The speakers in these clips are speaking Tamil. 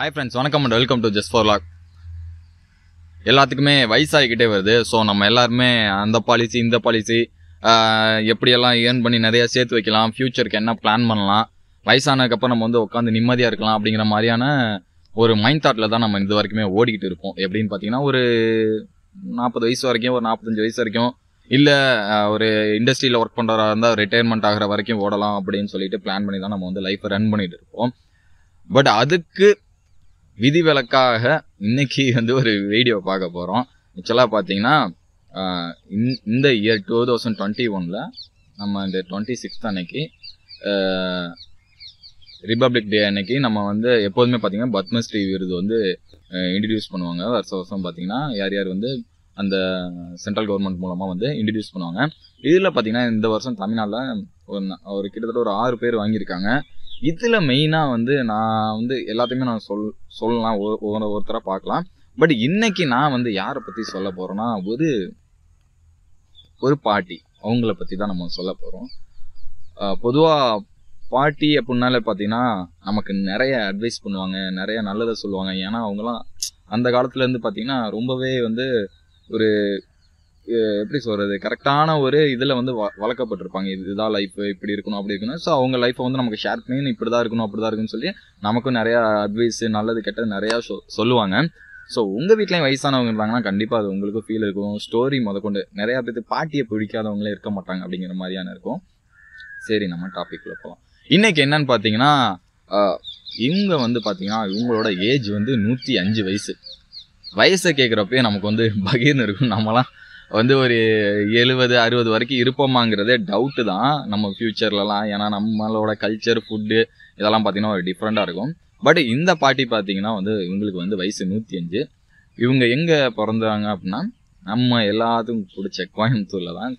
ஹாய் ஃப்ரெண்ட்ஸ் வணக்கம் and welcome to just for log எல்லாத்துக்குமே வயசாகிக்கிட்டே வருது ஸோ நம்ம எல்லாருமே அந்த பாலிசி இந்த பாலிசி எப்படியெல்லாம் ஏர்ன் பண்ணி நிறையா சேர்த்து வைக்கலாம் ஃப்யூச்சருக்கு என்ன பிளான் பண்ணலாம் வயசானதுக்கப்புறம் நம்ம வந்து உட்காந்து நிம்மதியாக இருக்கலாம் அப்படிங்கிற மாதிரியான ஒரு மைண்ட் தாட்டில் தான் நம்ம இது வரைக்குமே ஓடிக்கிட்டு இருப்போம் எப்படின்னு பார்த்தீங்கன்னா ஒரு நாற்பது வயசு வரைக்கும் ஒரு நாற்பத்தஞ்சு வயசு வரைக்கும் இல்லை ஒரு இண்டஸ்ட்ரியில் ஒர்க் பண்ணுறதா இருந்தால் ரிட்டையர்மெண்ட் ஆகிற வரைக்கும் ஓடலாம் அப்படின்னு சொல்லிட்டு பிளான் பண்ணி தான் நம்ம வந்து லைஃப்பை ரன் பண்ணிகிட்டு இருப்போம் பட் அதுக்கு விதிவிலக்காக இன்னைக்கு வந்து ஒரு வீடியோ பார்க்க போகிறோம் ஆக்சுவலாக பார்த்தீங்கன்னா இந்த இயர் டூ தௌசண்ட் டுவெண்ட்டி ஒனில் நம்ம இந்த டுவெண்ட்டி சிக்ஸ்த் அன்னைக்கு ரிபப்ளிக் டே அன்னைக்கு நம்ம வந்து எப்போதுமே பார்த்தீங்கன்னா பத்மஸ்ரீ விருது வந்து இன்ட்ரடியூஸ் பண்ணுவாங்க வருஷம் வருஷம் பார்த்தீங்கன்னா யார் யார் வந்து அந்த சென்ட்ரல் கவர்மெண்ட் மூலமாக வந்து இன்ட்ரடியூஸ் பண்ணுவாங்க இதில் பார்த்தீங்கன்னா இந்த வருஷம் தமிழ்நாட்டில் ஒரு ஒரு கிட்டத்தட்ட ஒரு ஆறு பேர் வாங்கியிருக்காங்க இதில் மெயினாக வந்து நான் வந்து எல்லாத்தையுமே நான் சொல் சொல்லலாம் ஒவ்வொரு ஒருத்தராக பார்க்கலாம் பட் இன்னைக்கு நான் வந்து யாரை பற்றி சொல்ல போகிறேன்னா ஒரு ஒரு பாட்டி அவங்கள பற்றி தான் நம்ம சொல்ல போகிறோம் பொதுவாக பாட்டி அப்படின்னாலே பார்த்தீங்கன்னா நமக்கு நிறைய அட்வைஸ் பண்ணுவாங்க நிறைய நல்லதை சொல்லுவாங்க ஏன்னா அவங்களாம் அந்த காலத்துலேருந்து பார்த்தீங்கன்னா ரொம்பவே வந்து ஒரு எப்படி சொல்கிறது கரெக்டான ஒரு இதில் வந்து வளர்க்கப்பட்டிருப்பாங்க இதுதான் லைஃப் இப்படி இருக்கணும் அப்படி இருக்கணும் ஸோ அவங்க லைஃப்பை வந்து நமக்கு ஷேர் பண்ணி இப்படி தான் இருக்கணும் அப்படி தான் இருக்குன்னு சொல்லி நமக்கும் நிறையா அட்வைஸ் நல்லது கெட்டது நிறையா சொல்லுவாங்க ஸோ உங்கள் வீட்லேயும் வயசானவங்க இருந்தாங்கன்னா கண்டிப்பாக அது உங்களுக்கும் ஃபீல் இருக்கும் ஸ்டோரி கொண்டு நிறையா பேர் பாட்டியை பிடிக்காதவங்களே இருக்க மாட்டாங்க அப்படிங்கிற மாதிரியான இருக்கும் சரி நம்ம டாப்பிக்கில் போகலாம் இன்றைக்கி என்னன்னு பார்த்தீங்கன்னா இவங்க வந்து பார்த்தீங்கன்னா இவங்களோட ஏஜ் வந்து நூற்றி அஞ்சு வயசு வயசை கேட்குறப்பயே நமக்கு வந்து பகீர்னு இருக்கும் நம்மலாம் வந்து ஒரு எழுபது அறுபது வரைக்கும் இருப்போமாங்கிறதே டவுட்டு தான் நம்ம ஃப்யூச்சர்லலாம் ஏன்னா நம்மளோட கல்ச்சர் ஃபுட்டு இதெல்லாம் பார்த்தீங்கன்னா ஒரு டிஃப்ரெண்ட்டாக இருக்கும் பட் இந்த பாட்டி பார்த்திங்கன்னா வந்து இவங்களுக்கு வந்து வயசு நூற்றி அஞ்சு இவங்க எங்கே பிறந்தாங்க அப்படின்னா நம்ம எல்லாத்துக்கும் பிடிச்ச கோயம்புத்தூரில் தான்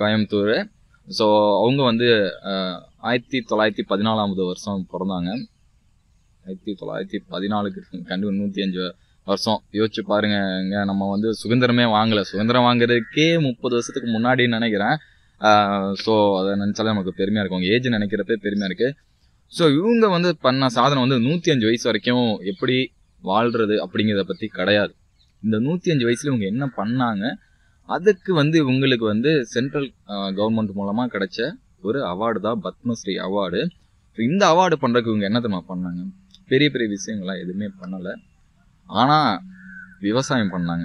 கோயம்புத்தூர் ஸோ அவங்க வந்து ஆயிரத்தி தொள்ளாயிரத்தி பதினாலாவது வருஷம் பிறந்தாங்க ஆயிரத்தி தொள்ளாயிரத்தி பதினாலுக்கு கண்டிப்பாக நூற்றி அஞ்சு வருஷம் யோசிச்சு பாருங்க நம்ம வந்து சுதந்திரமே வாங்கலை சுதந்திரம் வாங்குறதுக்கே முப்பது வருஷத்துக்கு முன்னாடின்னு நினைக்கிறேன் ஸோ அதை நினச்சாலே நமக்கு பெருமையாக இருக்கும் அவங்க ஏஜ் நினைக்கிறப்பே பெருமையாக இருக்குது ஸோ இவங்க வந்து பண்ண சாதனை வந்து நூற்றி அஞ்சு வயசு வரைக்கும் எப்படி வாழ்கிறது அப்படிங்கிறத பற்றி கிடையாது இந்த நூற்றி அஞ்சு வயசில் இவங்க என்ன பண்ணாங்க அதுக்கு வந்து இவங்களுக்கு வந்து சென்ட்ரல் கவர்மெண்ட் மூலமாக கிடைச்ச ஒரு அவார்டு தான் பத்மஸ்ரீ அவார்டு இந்த அவார்டு பண்ணுறதுக்கு இவங்க என்ன தெரியுமா பண்ணாங்க பெரிய பெரிய விஷயங்கள்லாம் எதுவுமே பண்ணலை ஆனால் விவசாயம் பண்ணாங்க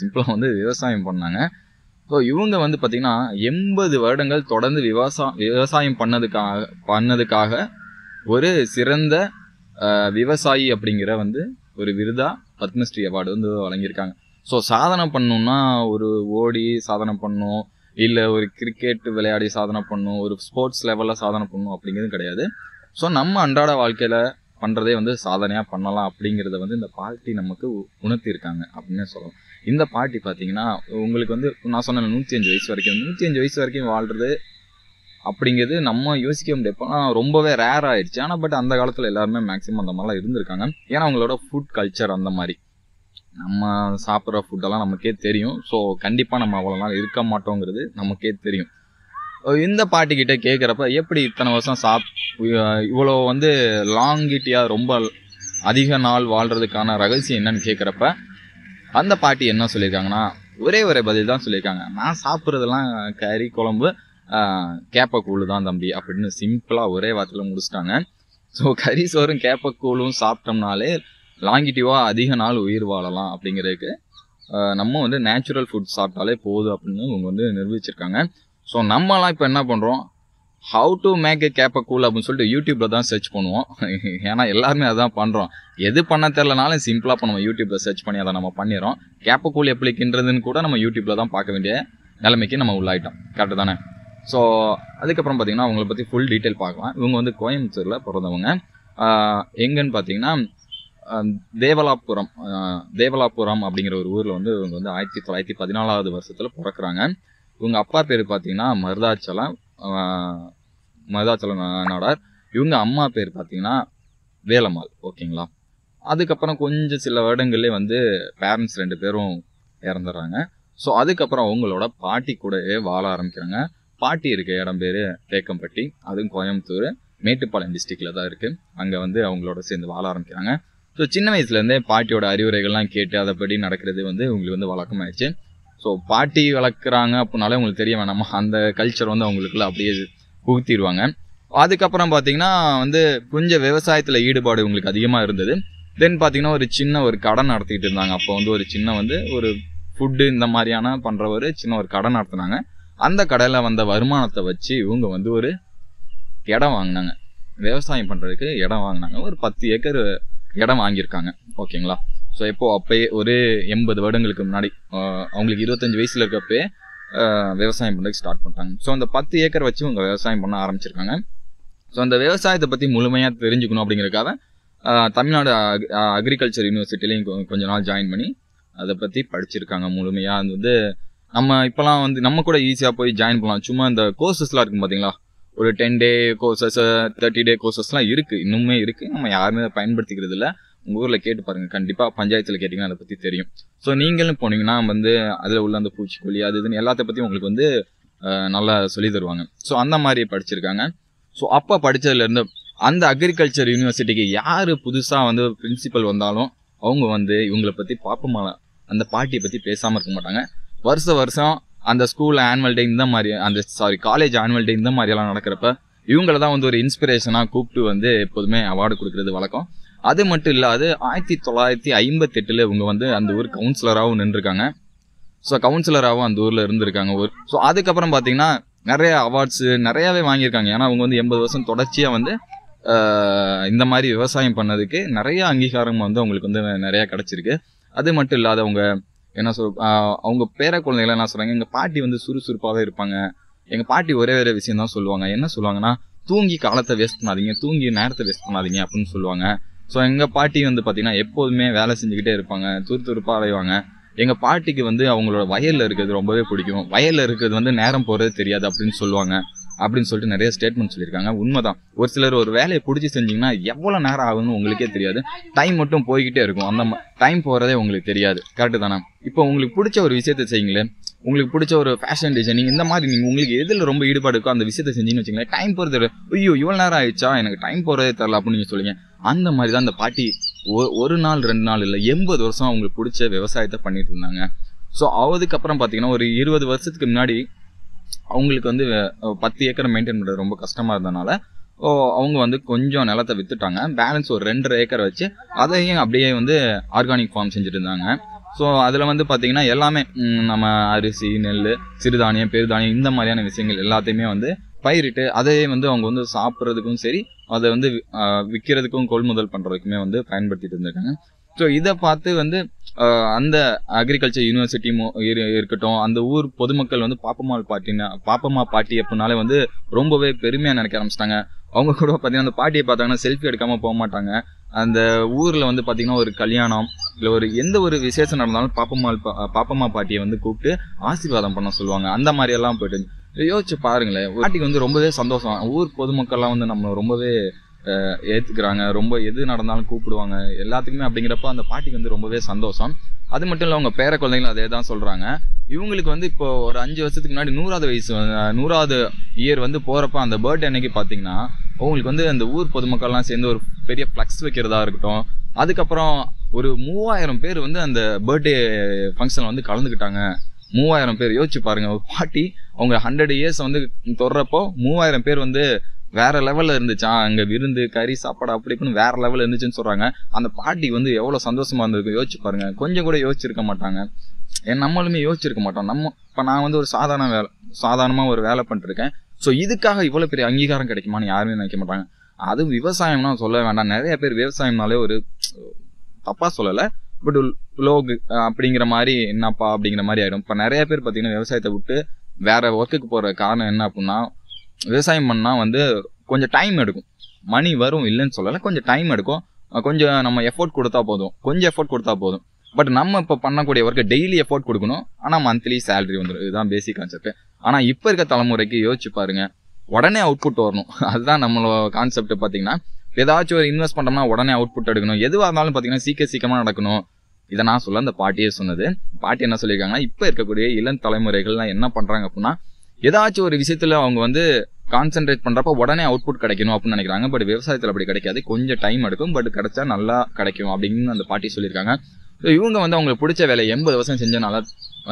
சிம்பிளாக வந்து விவசாயம் பண்ணாங்க ஸோ இவங்க வந்து பார்த்திங்கன்னா எண்பது வருடங்கள் தொடர்ந்து விவசா விவசாயம் பண்ணதுக்காக பண்ணதுக்காக ஒரு சிறந்த விவசாயி அப்படிங்கிற வந்து ஒரு விருதா பத்மஸ்ரீ அவார்டு வந்து வழங்கியிருக்காங்க ஸோ சாதனை பண்ணணும்னா ஒரு ஓடி சாதனை பண்ணும் இல்லை ஒரு கிரிக்கெட் விளையாடி சாதனை பண்ணும் ஒரு ஸ்போர்ட்ஸ் லெவலில் சாதனை பண்ணும் அப்படிங்கிறது கிடையாது ஸோ நம்ம அன்றாட வாழ்க்கையில் பண்ணுறதே வந்து சாதனையாக பண்ணலாம் அப்படிங்கிறத வந்து இந்த பாட்டி நமக்கு உணர்த்தியிருக்காங்க அப்படின்னு சொல்லலாம் இந்த பாட்டி பார்த்தீங்கன்னா உங்களுக்கு வந்து நான் சொன்னேன் நூற்றி அஞ்சு வயசு வரைக்கும் நூற்றி அஞ்சு வயசு வரைக்கும் வாழ்கிறது அப்படிங்கிறது நம்ம யோசிக்க முடியாது ரொம்பவே ரேர் ஆயிடுச்சு ஆனால் பட் அந்த காலத்தில் எல்லாருமே மேக்ஸிமம் அந்த மாதிரிலாம் இருந்திருக்காங்க ஏன்னா அவங்களோட ஃபுட் கல்ச்சர் அந்த மாதிரி நம்ம சாப்பிட்ற ஃபுட்டெல்லாம் நமக்கே தெரியும் ஸோ கண்டிப்பாக நம்ம அவ்வளோ நாள் இருக்க மாட்டோங்கிறது நமக்கே தெரியும் இந்த பாட்டிக்கிட்ட கேட்குறப்ப எப்படி இத்தனை வருஷம் சாப் இவ்வளோ வந்து லாங்கிட்டியாக ரொம்ப அதிக நாள் வாழ்கிறதுக்கான ரகசியம் என்னன்னு கேட்குறப்ப அந்த பாட்டி என்ன சொல்லியிருக்காங்கன்னா ஒரே ஒரே பதில் தான் சொல்லியிருக்காங்க நான் சாப்பிட்றதெல்லாம் கறி குழம்பு கேப்பக்கூழு தான் தம்பி அப்படின்னு சிம்பிளாக ஒரே வார்த்தையில் முடிச்சிட்டாங்க ஸோ கறி சோறும் கேப்பக்கூழும் சாப்பிட்டோம்னாலே லாங்கிட்டிவாக அதிக நாள் உயிர் வாழலாம் அப்படிங்கிறதுக்கு நம்ம வந்து நேச்சுரல் ஃபுட் சாப்பிட்டாலே போதும் அப்படின்னு அவங்க வந்து நிரூபிச்சிருக்காங்க ஸோ நம்மலாம் இப்போ என்ன பண்ணுறோம் ஹவு டு மேக் கேப்ப கேப்பை கூல் அப்படின்னு சொல்லிட்டு யூடியூப்பில் தான் சர்ச் பண்ணுவோம் ஏன்னா எல்லாருமே தான் பண்ணுறோம் எது பண்ண தெரிலனாலும் சிம்பிளாக இப்போ நம்ம யூடியூப்பில் சர்ச் பண்ணி அதை நம்ம பண்ணிடுறோம் கேப்பை கூல் எப்படி கின்றதுன்னு கூட நம்ம யூடியூப்பில் தான் பார்க்க வேண்டிய நிலைமைக்கு நம்ம உள்ளாயிட்டோம் கரெக்டு தானே ஸோ அதுக்கப்புறம் பார்த்திங்கன்னா அவங்கள பற்றி ஃபுல் டீட்டெயில் பார்க்கலாம் இவங்க வந்து கோயம்புத்தூரில் பிறந்தவங்க எங்கன்னு பார்த்தீங்கன்னா தேவலாபுரம் தேவலாபுரம் அப்படிங்கிற ஒரு ஊரில் வந்து இவங்க வந்து ஆயிரத்தி தொள்ளாயிரத்தி பதினாலாவது வருஷத்தில் பிறக்கிறாங்க இவங்க அப்பா பேர் பார்த்தீங்கன்னா மருதாச்சலம் மருதாச்சலம் நாடார் இவங்க அம்மா பேர் பார்த்தீங்கன்னா வேலம்மாள் ஓகேங்களா அதுக்கப்புறம் கொஞ்சம் சில வருடங்களே வந்து பேரண்ட்ஸ் ரெண்டு பேரும் இறந்துடுறாங்க ஸோ அதுக்கப்புறம் அவங்களோட பாட்டி கூடவே வாழ ஆரம்பிக்கிறாங்க பாட்டி இருக்க இடம் பேர் தேக்கம்பட்டி அதுவும் கோயம்புத்தூர் மேட்டுப்பாளையம் டிஸ்ட்ரிக்டில் தான் இருக்குது அங்கே வந்து அவங்களோட சேர்ந்து வாழ ஆரம்பிக்கிறாங்க ஸோ சின்ன வயசுலேருந்தே பாட்டியோட அறிவுரைகள்லாம் கேட்டு அதைப்படி நடக்கிறது வந்து இவங்களுக்கு வந்து வழக்கமாயிடுச்சு ஸோ பாட்டி வளர்க்குறாங்க அப்படின்னாலே உங்களுக்கு தெரிய வேணாமா அந்த கல்ச்சர் வந்து அவங்களுக்குள்ள அப்படியே புகுத்திடுவாங்க அதுக்கப்புறம் பார்த்தீங்கன்னா வந்து கொஞ்சம் விவசாயத்தில் ஈடுபாடு உங்களுக்கு அதிகமாக இருந்தது தென் பார்த்தீங்கன்னா ஒரு சின்ன ஒரு கடன் நடத்திக்கிட்டு இருந்தாங்க அப்போ வந்து ஒரு சின்ன வந்து ஒரு ஃபுட்டு இந்த மாதிரியான பண்ணுற ஒரு சின்ன ஒரு கடன் நடத்தினாங்க அந்த கடையில் வந்த வருமானத்தை வச்சு இவங்க வந்து ஒரு இடம் வாங்கினாங்க விவசாயம் பண்ணுறதுக்கு இடம் வாங்கினாங்க ஒரு பத்து ஏக்கர் இடம் வாங்கியிருக்காங்க ஓகேங்களா ஸோ எப்போ அப்போயே ஒரு எண்பது வருடங்களுக்கு முன்னாடி அவங்களுக்கு இருபத்தஞ்சி வயசில் இருக்கப்பே விவசாயம் பண்ணுறதுக்கு ஸ்டார்ட் பண்ணிட்டாங்க ஸோ அந்த பத்து ஏக்கர் வச்சு அவங்க விவசாயம் பண்ண ஆரம்பிச்சிருக்காங்க ஸோ அந்த விவசாயத்தை பற்றி முழுமையாக தெரிஞ்சுக்கணும் அப்படிங்கிறக்காக தமிழ்நாடு அக்ரிகல்ச்சர் யூனிவர்சிட்டிலையும் கொஞ்ச நாள் ஜாயின் பண்ணி அதை பற்றி படிச்சிருக்காங்க முழுமையாக அது வந்து நம்ம இப்போலாம் வந்து நம்ம கூட ஈஸியாக போய் ஜாயின் பண்ணலாம் சும்மா இந்த கோர்சஸ்லாம் இருக்கும் பார்த்தீங்களா ஒரு ten day courses thirty day கோர்சஸ்லாம் இருக்குது இன்னுமே இருக்குது நம்ம யாருமே பயன்படுத்திக்கிறது இல்லை உங்கள் ஊரில் கேட்டு பாருங்கள் கண்டிப்பாக பஞ்சாயத்தில் கேட்டிங்கன்னா அதை பற்றி தெரியும் ஸோ நீங்களும் போனீங்கன்னா வந்து அதில் உள்ள அந்த பூச்சிக்கொல்லி அது இதுன்னு எல்லாத்த பற்றியும் உங்களுக்கு வந்து நல்லா சொல்லி தருவாங்க ஸோ அந்த மாதிரி படிச்சிருக்காங்க ஸோ அப்போ படித்ததுலேருந்து அந்த அக்ரிகல்ச்சர் யூனிவர்சிட்டிக்கு யார் புதுசாக வந்து பிரின்சிபல் வந்தாலும் அவங்க வந்து இவங்களை பற்றி பார்ப்போமா அந்த பாட்டியை பற்றி பேசாமல் இருக்க மாட்டாங்க வருஷ வருஷம் அந்த ஸ்கூல் ஆனுவல் டே இந்த மாதிரி அந்த சாரி காலேஜ் ஆனுவல் டே இந்த மாதிரியெல்லாம் நடக்கிறப்ப இவங்கள தான் வந்து ஒரு இன்ஸ்பிரேஷனாக கூப்பிட்டு வந்து எப்போதுமே அவார்டு கொடுக்குறது வழக்கம் அது மட்டும் இல்லாது ஆயிரத்தி தொள்ளாயிரத்தி ஐம்பத்தெட்டில் இவங்க வந்து அந்த ஊர் கவுன்சிலராகவும் நின்றுருக்காங்க ஸோ கவுன்சிலராகவும் அந்த ஊரில் இருந்திருக்காங்க ஊர் ஸோ அதுக்கப்புறம் பார்த்தீங்கன்னா நிறைய அவார்ட்ஸு நிறையாவே வாங்கியிருக்காங்க ஏன்னா அவங்க வந்து எண்பது வருஷம் தொடர்ச்சியாக வந்து இந்த மாதிரி விவசாயம் பண்ணதுக்கு நிறைய அங்கீகாரம் வந்து அவங்களுக்கு வந்து நிறையா கிடச்சிருக்கு அது மட்டும் இல்லாத அவங்க என்ன சொல் அவங்க பேர குழந்தைகள் என்ன சொல்கிறாங்க எங்கள் பாட்டி வந்து சுறுசுறுப்பாகவே இருப்பாங்க எங்கள் பாட்டி ஒரே ஒரே விஷயம் தான் சொல்லுவாங்க என்ன சொல்லுவாங்கன்னா தூங்கி காலத்தை வேஸ்ட் பண்ணாதீங்க தூங்கி நேரத்தை வேஸ்ட் பண்ணாதீங்க அப்படின்னு சொல்லுவாங்க ஸோ எங்கள் பாட்டி வந்து பார்த்திங்கன்னா எப்போதுமே வேலை செஞ்சுக்கிட்டே இருப்பாங்க துரு துருப்பாக அலைவாங்க எங்கள் பாட்டிக்கு வந்து அவங்களோட வயலில் இருக்கிறது ரொம்பவே பிடிக்கும் வயலில் இருக்கிறது வந்து நேரம் போகிறது தெரியாது அப்படின்னு சொல்லுவாங்க அப்படின்னு சொல்லிட்டு நிறைய ஸ்டேட்மெண்ட் சொல்லியிருக்காங்க உண்மைதான் ஒரு சிலர் ஒரு வேலையை பிடிச்சி செஞ்சிங்கன்னா எவ்வளோ நேரம் ஆகுதுன்னு உங்களுக்கே தெரியாது டைம் மட்டும் போய்கிட்டே இருக்கும் அந்த டைம் போகிறதே உங்களுக்கு தெரியாது கரெக்டு தானே இப்போ உங்களுக்கு பிடிச்ச ஒரு விஷயத்தை செய்யுங்களேன் உங்களுக்கு பிடிச்ச ஒரு ஃபேஷன் டிசைனிங் இந்த மாதிரி நீங்கள் உங்களுக்கு எதில் ரொம்ப ஈடுபாடு இருக்கோ அந்த விஷயத்தை செஞ்சுன்னு வச்சிங்களேன் டைம் போகிறது ஐயோ இவ்வளோ நேரம் ஆயிடுச்சா எனக்கு டைம் போகிறதே தரல அப்படின்னு நீங்கள் சொல்லுங்க அந்த மாதிரி தான் அந்த பாட்டி ஒரு நாள் ரெண்டு நாள் இல்லை எண்பது வருஷம் அவங்களுக்கு பிடிச்ச விவசாயத்தை பண்ணிட்டு இருந்தாங்க ஸோ அதுக்கப்புறம் பார்த்தீங்கன்னா ஒரு இருபது வருஷத்துக்கு முன்னாடி அவங்களுக்கு வந்து பத்து ஏக்கரை மெயின்டைன் பண்ணுறது ரொம்ப கஷ்டமாக இருந்தனால அவங்க வந்து கொஞ்சம் நிலத்தை விற்றுட்டாங்க பேலன்ஸ் ஒரு ரெண்டரை ஏக்கரை வச்சு அதையும் அப்படியே வந்து ஆர்கானிக் ஃபார்ம் செஞ்சுட்டு இருந்தாங்க ஸோ அதில் வந்து பார்த்திங்கன்னா எல்லாமே நம்ம அரிசி நெல் சிறுதானியம் பெருதானியம் இந்த மாதிரியான விஷயங்கள் எல்லாத்தையுமே வந்து பயிரிட்டு அதையே வந்து அவங்க வந்து சாப்பிட்றதுக்கும் சரி அதை வந்து விற்கிறதுக்கும் கொள்முதல் பண்ணுறதுக்குமே வந்து பயன்படுத்திட்டு இருந்திருக்காங்க ஸோ இதை பார்த்து வந்து அந்த அக்ரிகல்ச்சர் யூனிவர்சிட்டி இருக்கட்டும் அந்த ஊர் பொதுமக்கள் வந்து பாப்பம்மாள் பாட்டினா பாப்பம்மா பாட்டி அப்படின்னாலே வந்து ரொம்பவே பெருமையாக நினைக்க ஆரம்பிச்சிட்டாங்க அவங்க கூட பார்த்தீங்கன்னா அந்த பாட்டியை பார்த்தாங்கன்னா செல்ஃபி எடுக்காமல் போக மாட்டாங்க அந்த ஊரில் வந்து பார்த்திங்கன்னா ஒரு கல்யாணம் இல்லை ஒரு எந்த ஒரு விசேஷம் நடந்தாலும் பாப்பம்மா பாப்பம்மா பாட்டியை வந்து கூப்பிட்டு ஆசீர்வாதம் பண்ண சொல்லுவாங்க அந்த மாதிரியெல்லாம் போயிட்டு யோசிச்சு பாருங்களேன் பாட்டிக்கு வந்து ரொம்பவே சந்தோஷம் ஊர் பொதுமக்கள்லாம் வந்து நம்ம ரொம்பவே ஏற்றுக்கிறாங்க ரொம்ப எது நடந்தாலும் கூப்பிடுவாங்க எல்லாத்துக்குமே அப்படிங்கிறப்ப அந்த பாட்டிக்கு வந்து ரொம்பவே சந்தோஷம் அது மட்டும் இல்லை அவங்க பேர குழந்தைங்களும் அதே தான் சொல்கிறாங்க இவங்களுக்கு வந்து இப்போ ஒரு அஞ்சு வருஷத்துக்கு முன்னாடி நூறாவது வயசு நூறாவது இயர் வந்து போகிறப்ப அந்த பர்த்டே அன்னைக்கு பார்த்தீங்கன்னா அவங்களுக்கு வந்து அந்த ஊர் பொதுமக்கள்லாம் சேர்ந்து ஒரு பெரிய ஃப்ளக்ஸ் வைக்கிறதா இருக்கட்டும் அதுக்கப்புறம் ஒரு மூவாயிரம் பேர் வந்து அந்த பர்த்டே ஃபங்க்ஷனில் வந்து கலந்துக்கிட்டாங்க மூவாயிரம் பேர் யோசிச்சு பாருங்க ஒரு பாட்டி அவங்க ஹண்ட்ரட் இயர்ஸ் வந்து தொடரப்போ மூவாயிரம் பேர் வந்து வேற லெவல்ல இருந்துச்சா அங்க விருந்து கறி சாப்பாடு அப்படி இப்படின்னு வேற லெவல்ல இருந்துச்சுன்னு சொல்றாங்க அந்த பாட்டி வந்து எவ்வளவு சந்தோஷமா இருந்திருக்கு யோசிச்சு பாருங்க கொஞ்சம் கூட யோசிச்சிருக்க மாட்டாங்க என் நம்மளுமே யோசிச்சிருக்க மாட்டோம் நம்ம இப்போ நான் வந்து ஒரு சாதாரண வேலை சாதாரணமாக ஒரு வேலை பண்ணிட்டுருக்கேன் ஸோ இதுக்காக இவ்வளோ பெரிய அங்கீகாரம் கிடைக்குமான்னு யாருமே நினைக்க மாட்டாங்க அதுவும் விவசாயம்னா சொல்ல வேண்டாம் நிறைய பேர் விவசாயம்னாலே ஒரு தப்பா சொல்லல பட் லோகு அப்படிங்கிற மாதிரி என்னப்பா அப்படிங்கிற மாதிரி ஆயிடும் இப்போ நிறைய பேர் பார்த்தீங்கன்னா விவசாயத்தை விட்டு வேற ஒர்க்குக்கு போகிற காரணம் என்ன அப்படின்னா விவசாயம் பண்ணால் வந்து கொஞ்சம் டைம் எடுக்கும் மணி வரும் இல்லைன்னு சொல்லலை கொஞ்சம் டைம் எடுக்கும் கொஞ்சம் நம்ம எஃபோர்ட் கொடுத்தா போதும் கொஞ்சம் எஃபோர்ட் கொடுத்தா போதும் பட் நம்ம இப்போ பண்ணக்கூடிய ஒர்க்கு டெய்லி எஃபோர்ட் கொடுக்கணும் ஆனால் மந்த்லி சேலரி வந்துடும் இதுதான் பேசிக் கான்செப்ட் ஆனால் இப்போ இருக்க தலைமுறைக்கு யோசிச்சு பாருங்க உடனே புட் வரணும் அதுதான் நம்மளோட கான்செப்ட் பார்த்தீங்கன்னா ஏதாச்சும் ஒரு இன்வெஸ்ட் பண்ணோம்னா உடனே அவுட்புட் எடுக்கணும் எதுவாக இருந்தாலும் பார்த்தீங்கன்னா சீக்கிரம் சீக்கிரமாக நடக்கணும் இதை நான் சொல்ல அந்த பாட்டியே சொன்னது பாட்டி என்ன சொல்லியிருக்காங்கன்னா இப்போ இருக்கக்கூடிய இளம் தலைமுறைகள்லாம் என்ன பண்ணுறாங்க அப்படின்னா ஏதாச்சும் ஒரு விஷயத்தில் அவங்க வந்து கான்சென்ட்ரேட் பண்ணுறப்ப உடனே அவுட்புட் கிடைக்கணும் அப்படின்னு நினைக்கிறாங்க பட் விவசாயத்தில் அப்படி கிடைக்காது கொஞ்சம் டைம் எடுக்கும் பட் கிடைச்சா நல்லா கிடைக்கும் அப்படின்னு அந்த பாட்டி சொல்லியிருக்காங்க ஸோ இவங்க வந்து அவங்களுக்கு பிடிச்ச வேலை எண்பது வருஷம் செஞ்சனால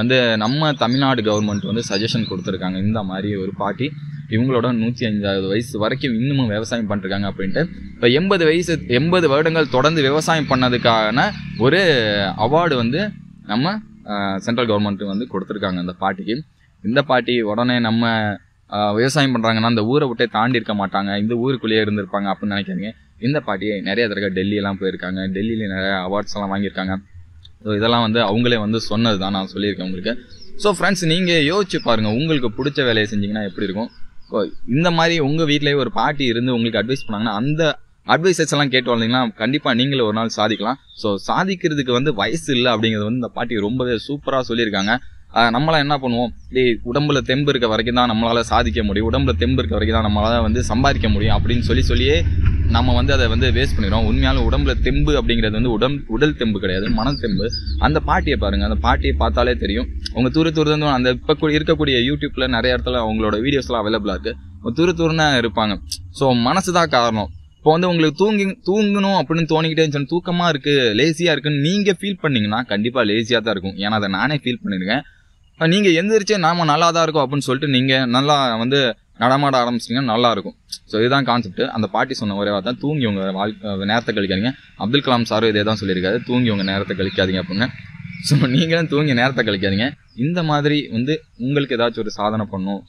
வந்து நம்ம தமிழ்நாடு கவர்மெண்ட் வந்து சஜஷன் கொடுத்துருக்காங்க இந்த மாதிரி ஒரு பாட்டி இவங்களோட நூற்றி அஞ்சாவது வயசு வரைக்கும் இன்னமும் விவசாயம் பண்ணிருக்காங்க அப்படின்ட்டு இப்போ எண்பது வயசு எண்பது வருடங்கள் தொடர்ந்து விவசாயம் பண்ணதுக்கான ஒரு அவார்டு வந்து நம்ம சென்ட்ரல் கவர்மெண்ட்டு வந்து கொடுத்துருக்காங்க அந்த பாட்டிக்கு இந்த பாட்டி உடனே நம்ம விவசாயம் பண்ணுறாங்கன்னா அந்த ஊரை விட்டே தாண்டி இருக்க மாட்டாங்க இந்த ஊருக்குள்ளேயே இருந்திருப்பாங்க அப்படின்னு நினைக்கிறீங்க இந்த பாட்டி நிறைய தடவை டெல்லியெல்லாம் போயிருக்காங்க டெல்லியில் நிறைய அவார்ட்ஸ் எல்லாம் வாங்கியிருக்காங்க ஸோ இதெல்லாம் வந்து அவங்களே வந்து சொன்னது தான் நான் சொல்லியிருக்கேன் உங்களுக்கு ஸோ ஃப்ரெண்ட்ஸ் நீங்கள் யோசிச்சு பாருங்கள் உங்களுக்கு பிடிச்ச வேலையை செஞ்சிங்கன்னா எப்படி இருக்கும் இந்த மாதிரி உங்கள் வீட்டிலேயே ஒரு பாட்டி இருந்து உங்களுக்கு அட்வைஸ் பண்ணாங்கன்னா அந்த அட்வைசஸ் எல்லாம் கேட்டு வந்தீங்கன்னா கண்டிப்பாக நீங்களும் ஒரு நாள் சாதிக்கலாம் ஸோ சாதிக்கிறதுக்கு வந்து வயசு இல்லை அப்படிங்கிறது வந்து இந்த பாட்டி ரொம்பவே சூப்பராக சொல்லியிருக்காங்க நம்மளாம் என்ன பண்ணுவோம் டேய் உடம்புல தெம்பு இருக்க வரைக்கும் தான் நம்மளால் சாதிக்க முடியும் உடம்புல தெம்பு இருக்க வரைக்கும் தான் நம்மளால் வந்து சம்பாதிக்க முடியும் அப்படின்னு சொல்லி சொல்லியே நம்ம வந்து அதை வந்து வேஸ்ட் பண்ணிடுறோம் உண்மையால உடம்புல தெம்பு அப்படிங்கிறது வந்து உடம் உடல் தெம்பு கிடையாது மன தெம்பு அந்த பாட்டியை பாருங்கள் அந்த பாட்டியை பார்த்தாலே தெரியும் உங்கள் தூர தூரந்து அந்த இப்போ இருக்கக்கூடிய யூடியூப்பில் நிறைய இடத்துல அவங்களோட வீடியோஸ்லாம் அவைலபிளாக இருக்குது தூர தூரன்னு இருப்பாங்க ஸோ மனசு தான் காரணம் இப்போ வந்து உங்களுக்கு தூங்கி தூங்கணும் அப்படின்னு தோணிக்கிட்டே சொன்ன தூக்கமாக இருக்குது லேசியாக இருக்குன்னு நீங்கள் ஃபீல் பண்ணிங்கன்னா கண்டிப்பாக லேசியாக தான் இருக்கும் ஏன்னா அதை நானே ஃபீல் பண்ணியிருக்கேன் நீங்கள் எந்திரிச்சே நாம் நல்லா தான் இருக்கும் அப்படின்னு சொல்லிட்டு நீங்கள் நல்லா வந்து நடமாட ஆரம்பிச்சிங்கன்னா நல்லாயிருக்கும் ஸோ இதுதான் கான்செப்ட் அந்த பாட்டி சொன்ன ஒரே வார்த்தை தூங்கி உங்கள் வாழ் நேரத்தை கழிக்காதீங்க அப்துல் கலாம் சாரும் இதே தான் சொல்லியிருக்காரு தூங்கி உங்கள் நேரத்தை கழிக்காதீங்க அப்படின்னு ஸோ நீங்களும் தூங்கி நேரத்தை கழிக்காதீங்க இந்த மாதிரி வந்து உங்களுக்கு ஏதாச்சும் ஒரு சாதனை பண்ணும்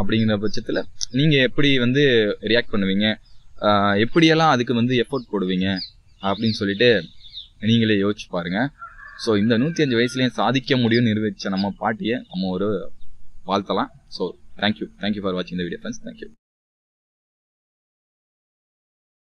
அப்படிங்கிற பட்சத்தில் நீங்கள் எப்படி வந்து ரியாக்ட் பண்ணுவீங்க எப்படியெல்லாம் அதுக்கு வந்து எஃபோர்ட் போடுவீங்க அப்படின்னு சொல்லிட்டு நீங்களே யோசிச்சு பாருங்கள் ஸோ இந்த நூற்றி அஞ்சு வயசுலேயும் சாதிக்க முடியும்னு நிரூபித்த நம்ம பாட்டியை நம்ம ஒரு வாழ்த்தலாம் so Thank you. Thank you for watching the video friends. Thank you.